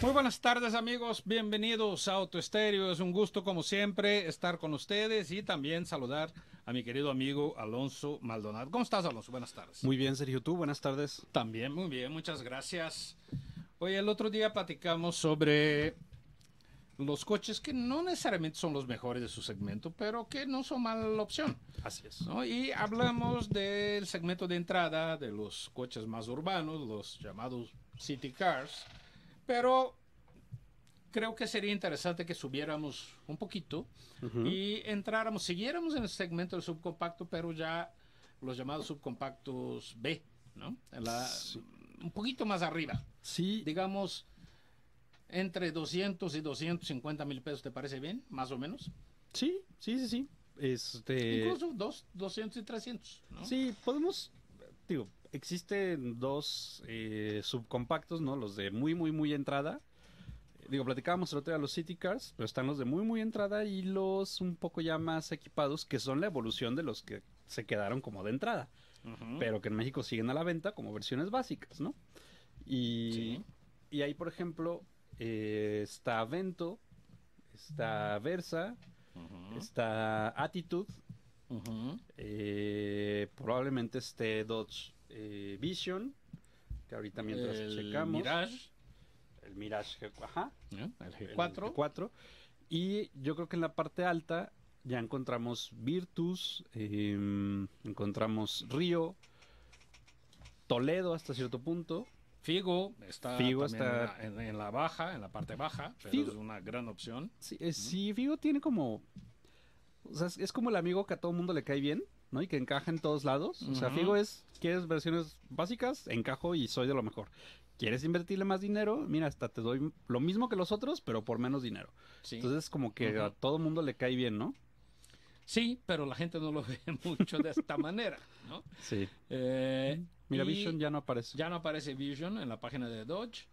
Muy buenas tardes amigos, bienvenidos a Estéreo. Es un gusto como siempre estar con ustedes y también saludar a mi querido amigo Alonso Maldonado. ¿Cómo estás Alonso? Buenas tardes. Muy bien Sergio, tú buenas tardes. También muy bien, muchas gracias. Hoy el otro día platicamos sobre los coches que no necesariamente son los mejores de su segmento, pero que no son mala opción. Así es. Y hablamos del segmento de entrada de los coches más urbanos, los llamados city cars pero creo que sería interesante que subiéramos un poquito y entráramos, siguiéramos en el segmento del subcompacto, pero ya los llamados subcompactos B, ¿no? Un poquito más arriba. Sí. Digamos, entre 200 y 250 mil pesos, ¿te parece bien? Más o menos. Sí, sí, sí, sí. Este... Incluso dos, 200 y 300, ¿no? Sí, podemos, digo, existen dos eh, subcompactos, ¿no? Los de muy, muy, muy entrada. Digo, platicábamos el otro día los City Cars, pero están los de muy, muy entrada y los un poco ya más equipados, que son la evolución de los que se quedaron como de entrada, pero que en México siguen a la venta como versiones básicas, ¿no? Y, y ahí, por ejemplo, eh, está Vento, está Versa, está Attitude, eh, probablemente esté Dodge eh, Vision, que ahorita mientras el checamos. Mirage. El Mirage el G4. 4 Y yo creo que en la parte alta ya encontramos Virtus, em, encontramos Río, Toledo hasta cierto punto. Figo está, En, la, baja, en la parte baja, pero es una gran opción. Sí, Figo tiene como... es, es, como el amigo que a todo mundo le cae bien, ¿no? Y que encaja en todos lados. O sea, Figo es, ¿quieres versiones básicas? Encajo y soy de lo mejor. ¿Quieres invertirle más dinero? Mira, hasta te doy lo mismo que los otros, pero por menos dinero. Entonces, como que a todo mundo le cae bien, ¿no? Sí, pero la gente no lo ve mucho de esta manera, ¿no? Sí. Eh, mira, Vision ya no aparece. Ya no aparece Vision en la página de Dodge.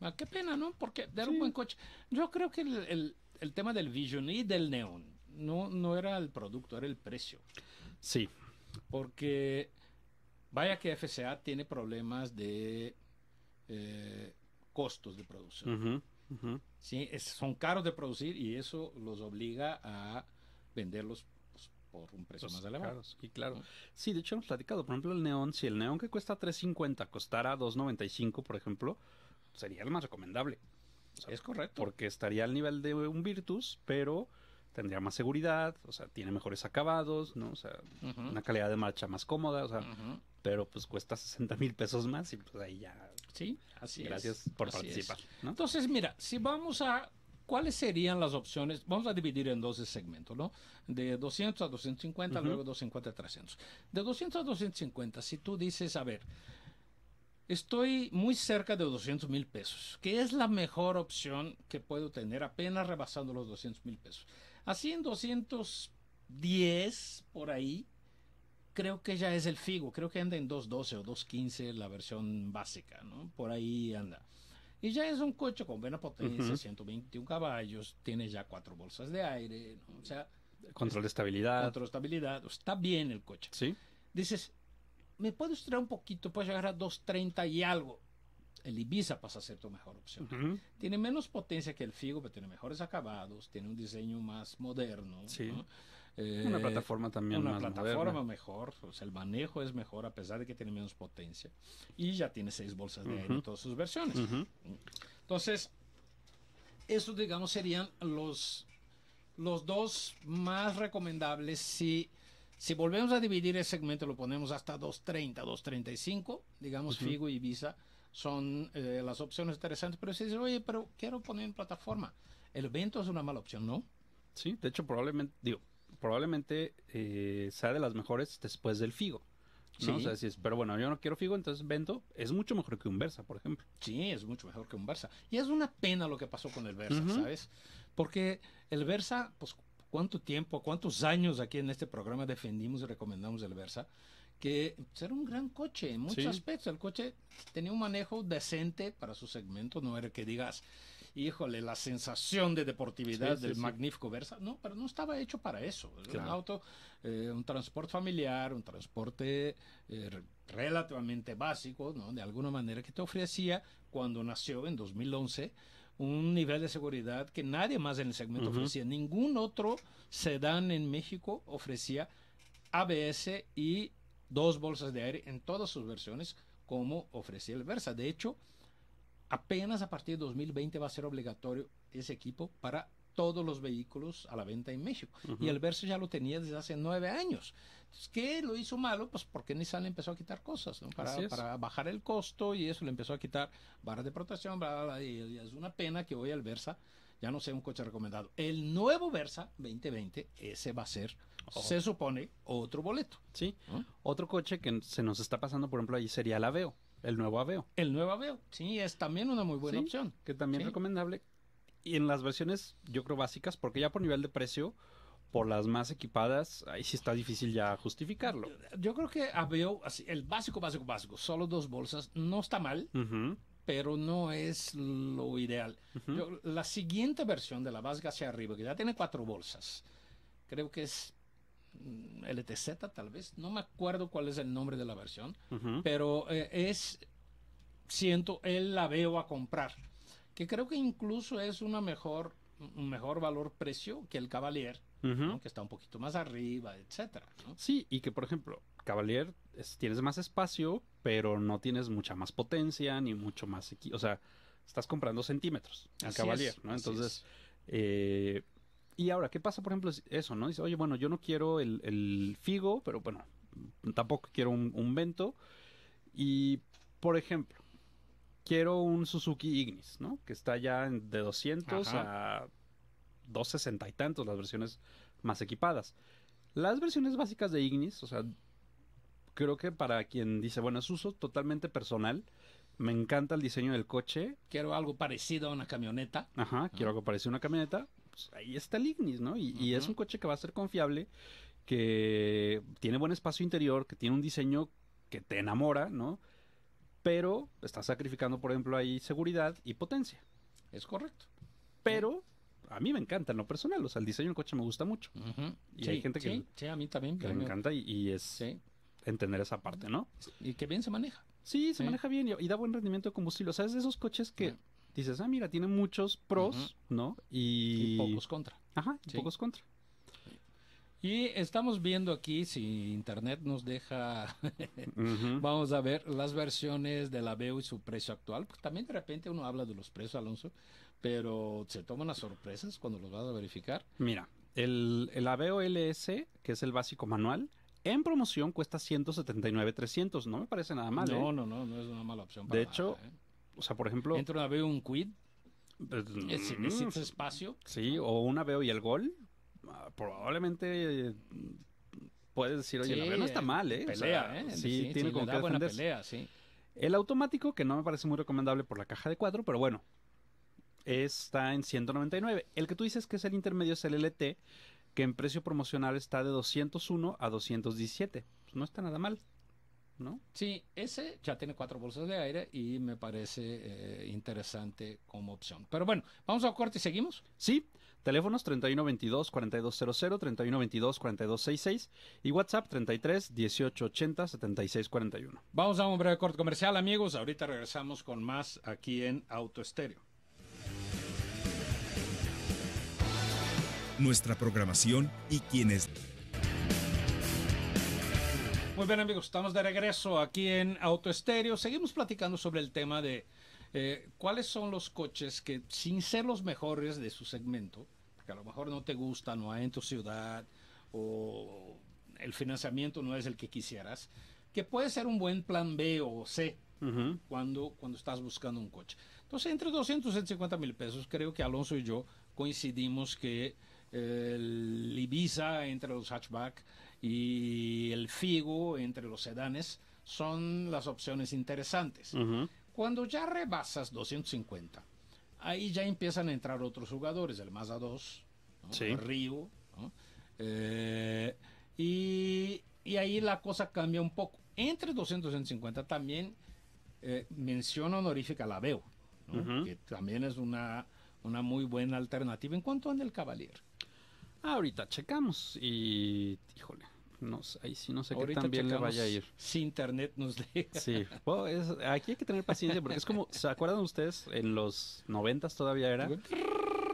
Ah, qué pena, ¿no? Porque era un buen coche. Yo creo que el, el tema del Vision y del Neon no, no era el producto, era el precio. Sí. Porque vaya que FCA tiene problemas de eh, costos de producción. Sí, son caros de producir y eso los obliga a venderlos pues, por un precio más elevado. y claro. Sí, de hecho hemos platicado, por ejemplo, el neón, si el neón que cuesta 3.50 costara 2.95, por ejemplo, sería el más recomendable. es correcto. Porque estaría al nivel de un Virtus, pero tendría más seguridad, o sea, tiene mejores acabados, ¿no? O sea, una calidad de marcha más cómoda, o sea, pero pues cuesta 60 mil pesos más y pues ahí ya. Sí, así Gracias por participar. Entonces, mira, si vamos a ¿Cuáles serían las opciones? Vamos a dividir en dos segmentos, ¿no? De 200 a 250, luego 250 a 300. De 200 a 250, si tú dices, a ver, estoy muy cerca de 200 mil pesos, ¿qué es la mejor opción que puedo tener, apenas rebasando los 200 mil pesos. Así 210 por ahí, creo que ya es el Figo, creo que anda en 212 o 215 la versión básica, ¿no? Por ahí anda. Y ya es un coche con buena potencia, 121 caballos, tiene ya cuatro bolsas de aire, ¿no? sea... Control de estabilidad. Control de estabilidad, está bien el coche. Sí. Dices, ¿me puedes traer un poquito? Puedes llegar a 230 y algo el Ibiza pasa a ser tu mejor opción. Tiene menos potencia que el Figo, pero tiene mejores acabados, tiene un diseño más moderno. una eh, plataforma también una plataforma mejor, o sea, el manejo es mejor a pesar de que tiene menos potencia. Y ya tiene seis bolsas de aire en todas sus versiones. Entonces, esos, digamos, serían los, los dos más recomendables si... volvemos a dividir el segmento, lo ponemos hasta 230, 235, digamos Figo y Ibiza son eh, las opciones interesantes, pero si dices, oye, pero quiero poner en plataforma, el evento es una mala opción, ¿no? Sí, de hecho, probablemente, digo, probablemente eh, sea de las mejores después del Figo. Sí. O sea, si es, pero bueno, yo no quiero Figo, entonces vendo. Es mucho mejor que un Versa, por ejemplo. Sí, es mucho mejor que un Versa. Y es una pena lo que pasó con el Versa, ¿sabes? Porque el Versa, pues, ¿cuánto tiempo, cuántos años aquí en este programa defendimos y recomendamos el Versa? que pues, era un gran coche en muchos aspectos. El coche tenía un manejo decente para su segmento, no era que digas, híjole, la sensación de deportividad del magnífico Versa. No, pero no estaba hecho para eso. un auto, eh, un transporte familiar, un transporte eh, relativamente básico, ¿no? de alguna manera que te ofrecía cuando nació en 2011 un nivel de seguridad que nadie más en el segmento ofrecía. Ningún otro sedán en México ofrecía ABS y dos bolsas de aire en todas sus versiones, como ofrecía el Versa. De hecho, apenas a partir de 2020 va a ser obligatorio ese equipo para todos los vehículos a la venta en México. Y el Versa ya lo tenía desde hace nueve años. ¿Qué lo hizo malo? Pues porque Nissan empezó a quitar cosas, ¿no? Para, para bajar el costo y eso le empezó a quitar barras de protección, y es una pena que hoy el Versa ya no sea un coche recomendado. El nuevo Versa 2020, ese va a ser, oh. se supone, otro boleto. Sí. Otro coche que se nos está pasando, por ejemplo, ahí sería el Aveo, el nuevo Aveo. El nuevo Aveo, sí, es también una muy buena opción. Que también recomendable. Y en las versiones, yo creo, básicas, porque ya por nivel de precio, por las más equipadas, ahí sí está difícil ya justificarlo. Yo creo que Aveo, así, el básico, básico, básico, solo dos bolsas, no está mal pero no es lo ideal. la siguiente versión de la vasga hacia arriba, que ya tiene cuatro bolsas, creo que es mm, LTZ tal vez, no me acuerdo cuál es el nombre de la versión, pero eh, es, siento, él la veo a comprar, que creo que incluso es una mejor, un mejor valor-precio que el Cavalier, que está un poquito más arriba, etcétera. Sí, y que por ejemplo, Cavalier tienes más espacio, pero no tienes mucha más potencia ni mucho más. O sea, estás comprando centímetros al Cavalier, ¿no? Entonces, eh, y ahora, ¿qué pasa, por ejemplo, eso, no? Dice, oye, bueno, yo no quiero el, figo, pero bueno, tampoco quiero un, un, vento. Y, por ejemplo, quiero un Suzuki Ignis, ¿no? Que está ya de 200 a 260 y tantos las versiones más equipadas. Las versiones básicas de Ignis, o sea, creo que para quien dice, bueno, es uso totalmente personal. Me encanta el diseño del coche. Quiero algo parecido a una camioneta. Ajá, quiero algo parecido a una camioneta. Pues ahí está el Ignis, ¿no? Y, es un coche que va a ser confiable, que tiene buen espacio interior, que tiene un diseño que te enamora, ¿no? Pero está sacrificando, por ejemplo, ahí seguridad y potencia. Es correcto. Pero a mí me encanta no lo personal, o sea, el diseño del coche me gusta mucho. Y hay gente que... Sí, a mí también. Que me encanta y, es entender esa parte, ¿no? Y que bien se maneja. Sí, se maneja bien y, da buen rendimiento de combustible. O sea, es de esos coches que dices, ah, mira, tiene muchos pros, ¿no? Y... pocos contra. Ajá, pocos contra. Y estamos viendo aquí si internet nos deja. Vamos a ver las versiones del la y su precio actual. Porque también de repente uno habla de los precios, Alonso, pero se toman las sorpresas cuando los vas a verificar. Mira, el, el LS, que es el básico manual, en promoción cuesta 179.300. No me parece nada mal. No, ¿eh? no, no, no es una mala opción. de hecho, ¿eh? o sea, por ejemplo. Entra una veo un quid. Pues, es necesitas mm, espacio. Sí, o una veo y el gol. Ah, probablemente puedes decir, oye, la no está eh, mal, ¿eh? Pelea, ¿eh? Sí, tiene sí, como que buena pelea, sí. El automático, que no me parece muy recomendable por la caja de cuatro, pero bueno, está en 199. El que tú dices que es el intermedio es el LT, que en precio promocional está de 201 a 217. Pues, no está nada mal. ¿No? Sí, ese ya tiene cuatro bolsas de aire y me parece eh, interesante como opción. Pero bueno, vamos a corte y seguimos. Sí, teléfonos 3122-4200, 3122-4266 y WhatsApp 33 1880 7641. Vamos a un breve corte comercial, amigos. Ahorita regresamos con más aquí en Auto Estéreo. nuestra programación y quienes... Muy bien amigos, estamos de regreso aquí en Autoestéreo. Seguimos platicando sobre el tema de eh, cuáles son los coches que sin ser los mejores de su segmento, que a lo mejor no te gusta no hay en tu ciudad o el financiamiento no es el que quisieras, que puede ser un buen plan B o C cuando, cuando estás buscando un coche. Entonces, entre 250 mil pesos, creo que Alonso y yo coincidimos que el Ibiza entre los hatchback y el Figo entre los sedanes son las opciones interesantes. Cuando ya rebasas 250, ahí ya empiezan a entrar otros jugadores, el Mazda 2, Río, eh, y, ahí la cosa cambia un poco. Entre 250 también eh, menciono honorífica la veo, que también es una, muy buena alternativa en cuanto al el Cavalier. Ahorita checamos y, híjole, no, ahí sí no sé qué tan bien le vaya a ir. Si internet nos Sí, aquí hay que tener paciencia porque es como, ¿se acuerdan ustedes? En los noventas todavía era...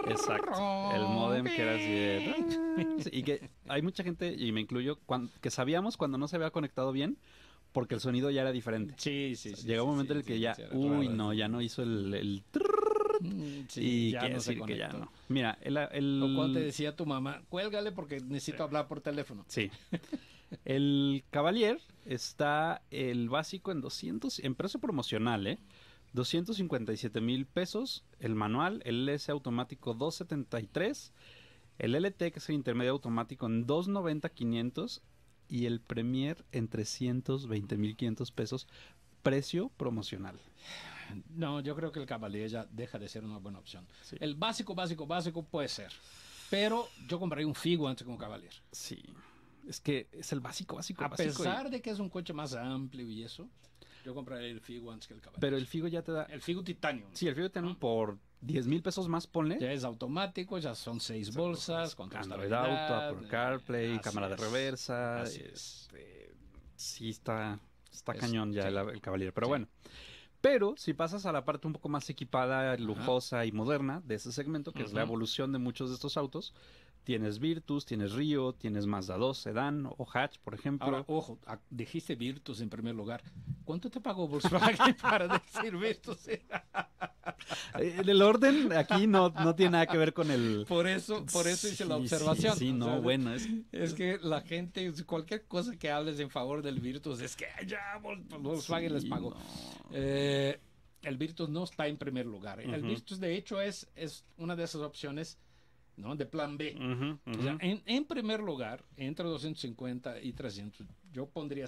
Exacto, el modem que era así Y que hay mucha gente, y me incluyo, que sabíamos cuando no se había conectado bien porque el sonido ya era diferente. Sí, sí, sí. Llegó un momento en el que ya, uy, no, ya no hizo el... Mm, y ya decir que ya no. Mira, el, el... te decía tu mamá, cuélgale porque necesito hablar por teléfono. Sí. el Cavalier está el básico en 200, en precio promocional, ¿eh? 257 mil pesos. El manual, el LS automático 273. El LT, que es el intermedio automático, en 290.500. Y el Premier en 320.500 pesos. Precio promocional. No, yo creo que el Cavalier ya deja de ser una buena opción. El básico, básico, básico puede ser. Pero yo compraría un Figo antes que un Cavalier. Sí. Es que es el básico, básico, A pesar de que es un coche más amplio y eso, yo compraría el Figo antes que el Cavalier. Pero el Figo ya te da. El Figo Titanium. Sí, el Figo Titanium ah. por 10 mil pesos más, ponle. Ya es automático, ya son seis bolsas, pues, con de Auto, por eh, CarPlay, cámara de reversa. Este, sí, está, está cañón ya el, caballero Cavalier. Pero bueno. Pero si pasas a la parte un poco más equipada, lujosa y moderna de ese segmento, que es la evolución de muchos de estos autos, Tienes Virtus, tienes Río, tienes Mazda 2, Sedan o Hatch, por ejemplo. Ahora, ojo, dijiste Virtus en primer lugar. ¿Cuánto te pagó Volkswagen para decir Virtus? Eh, el orden aquí no, no tiene nada que ver con el... Por eso, por eso hice la observación. Sí, no, Es... es... que la gente, cualquier cosa que hables en favor del Virtus, es que ya Volkswagen les pagó. Eh, el Virtus no está en primer lugar. El Virtus, de hecho, es, es una de esas opciones ¿no? De plan B. en, primer lugar, entre 250 y 300, yo pondría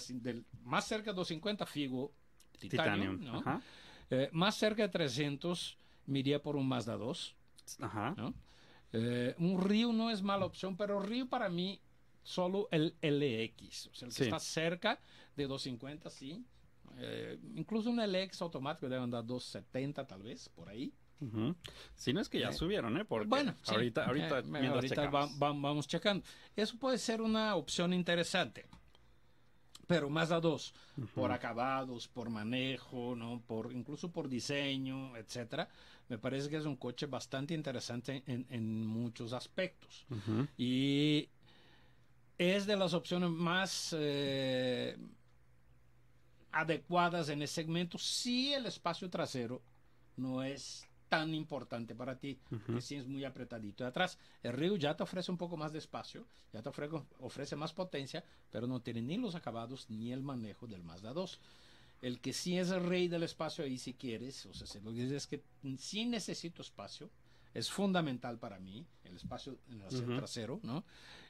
más cerca de 250 Figo Titanium, eh, más cerca de 300 me iría por un Mazda 2. Eh, un Río no es mala opción, pero Río para mí solo el LX, o sea, el que está cerca de 250, sí. Eh, incluso un LX automático debe andar 270 tal vez, por ahí. Si no es que ya eh, subieron, ¿eh? Porque bueno, ahorita, eh, vamos checando. Eso puede ser una opción interesante. Pero más a dos, por acabados, por manejo, ¿no? por incluso por diseño, etcétera. Me parece que es un coche bastante interesante en, muchos aspectos. Y es de las opciones más eh, adecuadas en ese segmento si el espacio trasero no es importante para ti, que si es muy apretadito de atrás. El Río ya te ofrece un poco más de espacio, ya te ofrece, ofrece más potencia, pero no tiene ni los acabados ni el manejo del Mazda 2. El que sí es el rey del espacio ahí si quieres, o sea, si lo que dices es que si necesito espacio, es fundamental para mí, el espacio en el trasero, ¿no?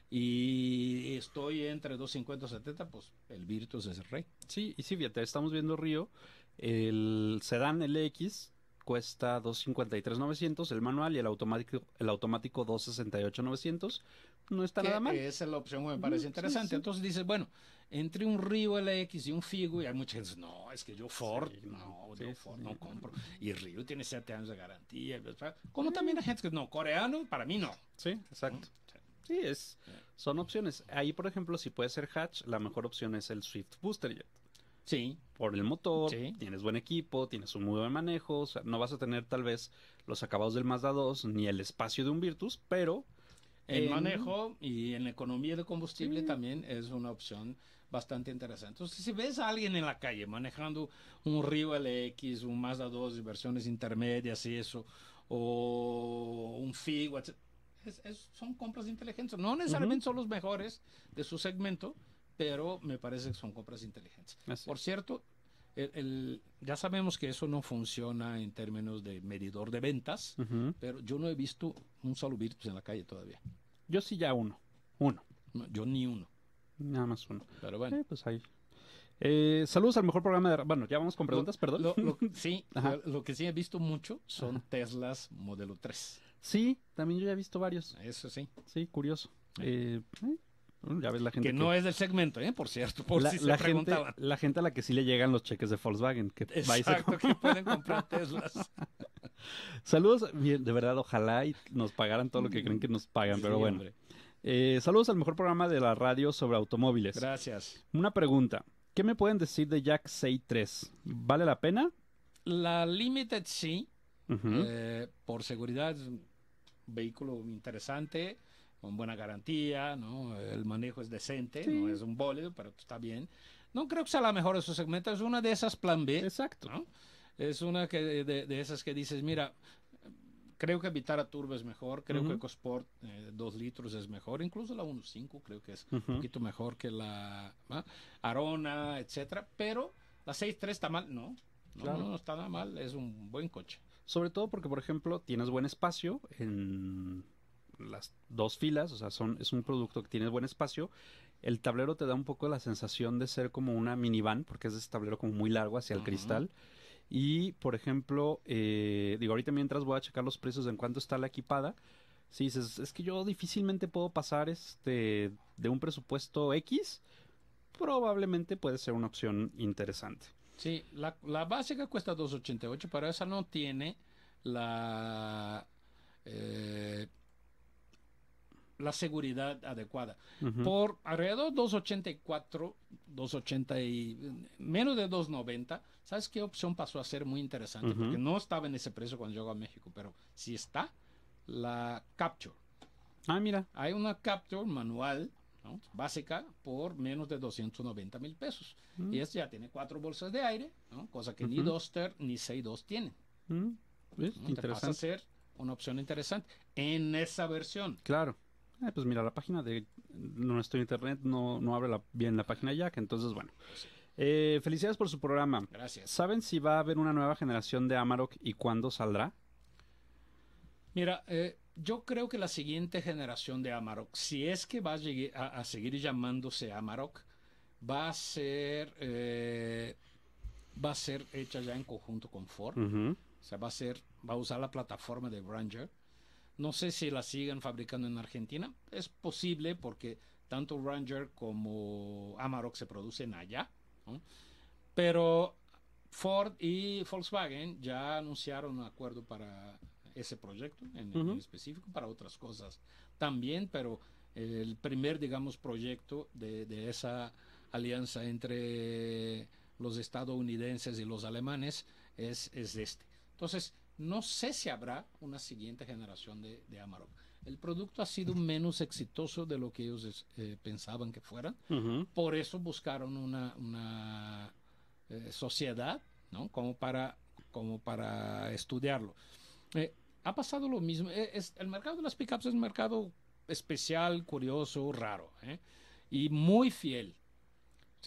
Y estoy entre 250 y 70, pues el Virtus es el rey. Sí, y sí, fíjate, estamos viendo Río, el sedán LX cuesta 253.900 el manual y el automático el automático 268.900. No está nada mal. Esa es la opción que me parece interesante. Entonces dices, bueno, entre un Río LX y un Figo, y hay mucha gente, no, es que yo Ford, no, yo Ford no compro. Y Rio tiene 7 años de garantía. Pues, como mm. también hay gente que no, coreano, para mí no. Sí, exacto. Sí, es, son opciones. Ahí, por ejemplo, si puede ser hatch, la mejor opción es el Swift Booster Jet. Sí. Por el motor, tienes buen equipo, tienes un muy buen manejo, o sea, no vas a tener tal vez los acabados del Mazda 2 ni el espacio de un Virtus, pero... El en... manejo y en la economía de combustible también es una opción bastante interesante. Entonces, si ves a alguien en la calle manejando un Río LX, un Mazda 2, versiones intermedias y eso, o un Figo, son compras inteligentes. No necesariamente son los mejores de su segmento, pero me parece que son compras inteligentes. Por cierto, ya sabemos que eso no funciona en términos de medidor de ventas, pero yo no he visto un solo Virtus en la calle todavía. Yo sí ya uno, uno. yo ni uno. Nada más uno. Pero bueno. Eh, pues eh, saludos al mejor programa de... Bueno, ya vamos con preguntas, perdón. sí, lo, que sí he visto mucho son Teslas modelo 3. Sí, también yo ya he visto varios. Eso sí. Sí, curioso. Eh, la que, no es del segmento, ¿eh? por cierto, por la, si se preguntaban. gente, la gente a la que sí le llegan los cheques de Volkswagen. Que Exacto, que pueden comprar Teslas. saludos, de verdad, ojalá y nos pagaran todo lo que creen que nos pagan, pero bueno. Eh, saludos al mejor programa de la radio sobre automóviles. Gracias. Una pregunta. ¿Qué me pueden decir de Jack 63? ¿Vale la pena? La Limited sí. Eh, por seguridad, vehículo interesante con buena garantía, ¿no? El manejo es decente, no es un bólido, pero está bien. No creo que sea la mejor de esos segmentos, es una de esas plan B. Exacto. Es una que de, esas que dices, mira, creo que evitar a Turbo es mejor, creo que Ecosport 2 eh, litros es mejor, incluso la 1.5 creo que es un poquito mejor que la Arona, etcétera, pero la 6.3 está mal, no, no, no, no está nada mal, es un buen coche. Sobre todo porque, por ejemplo, tienes buen espacio en las dos filas, o sea, son, es un producto que tiene buen espacio. El tablero te da un poco la sensación de ser como una minivan, porque es ese tablero como muy largo hacia el cristal. Y, por ejemplo, eh, digo, ahorita mientras voy a checar los precios en cuánto está la equipada. Si dices, es que yo difícilmente puedo pasar este de un presupuesto X, probablemente puede ser una opción interesante. Sí, la, la básica cuesta 2.88, pero esa no tiene la... Eh, la seguridad adecuada. Por alrededor 284, 280 y menos de 290, ¿sabes qué opción pasó a ser muy interesante? Porque no estaba en ese precio cuando llegó a México, pero si está la Capture. Ah, mira. Hay una Capture manual básica por menos de 290 mil pesos. Mm. Y este ya tiene cuatro bolsas de aire, cosa que ni Duster ni 62 tienen. Mm, ¿No? Interesante. pasa a ser una opción interesante en esa versión. Claro. Ah, pues mira, la página de nuestro internet no, no abre bien la página Jack, entonces bueno. Eh, felicidades por su programa. Gracias. ¿Saben si va a haber una nueva generación de Amarok y cuándo saldrá? Mira, eh, yo creo que la siguiente generación de Amarok, si es que va a, llegar, a, seguir llamándose Amarok, va a ser eh, va a ser hecha ya en conjunto con Ford. O sea, va a va a usar la plataforma de Ranger no sé si la sigan fabricando en Argentina. Es posible porque tanto Ranger como Amarok se producen allá. Pero Ford y Volkswagen ya anunciaron un acuerdo para ese proyecto en, específico, para otras cosas también, pero el primer, digamos, proyecto de, de esa alianza entre los estadounidenses y los alemanes es, es este. Entonces, no sé si habrá una siguiente generación de, Amarok. El producto ha sido menos exitoso de lo que ellos eh, pensaban que fuera. Por eso buscaron una, eh, sociedad como, para, como para estudiarlo. Eh, ha pasado lo mismo. el mercado de las pickups es un mercado especial, curioso, raro y muy fiel.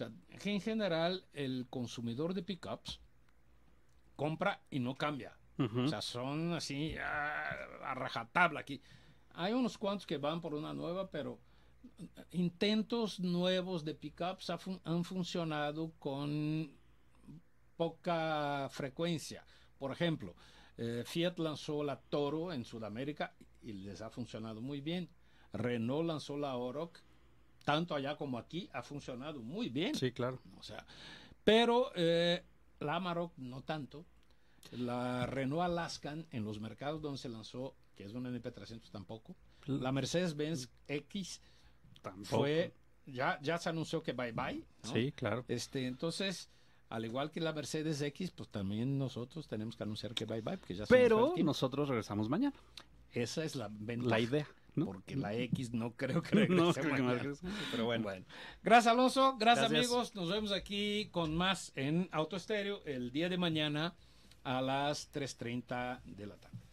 O en general, el consumidor de pickups compra y no cambia. O sea, son así a, rajatabla aquí. Hay unos cuantos que van por una nueva, pero intentos nuevos de pickups han funcionado con poca frecuencia. Por ejemplo, eh, Fiat lanzó la Toro en Sudamérica y les ha funcionado muy bien. Renault lanzó la Oroc, tanto allá como aquí, ha funcionado muy bien. Sí, claro. O sea, pero eh, la Amarok no tanto. La Renault Alaskan en los mercados donde se lanzó, que es una NP300 tampoco. La Mercedes-Benz X tampoco. ya, ya se anunció que bye bye. Sí, claro. Este, entonces, al igual que la Mercedes X, pues también nosotros tenemos que anunciar que bye bye, porque ya se Pero nosotros regresamos mañana. Esa es la La idea. Porque la X no creo que regrese pero bueno. Gracias Alonso, gracias, gracias, amigos. Nos vemos aquí con más en Estéreo el día de mañana a las 3.30 de la tarde.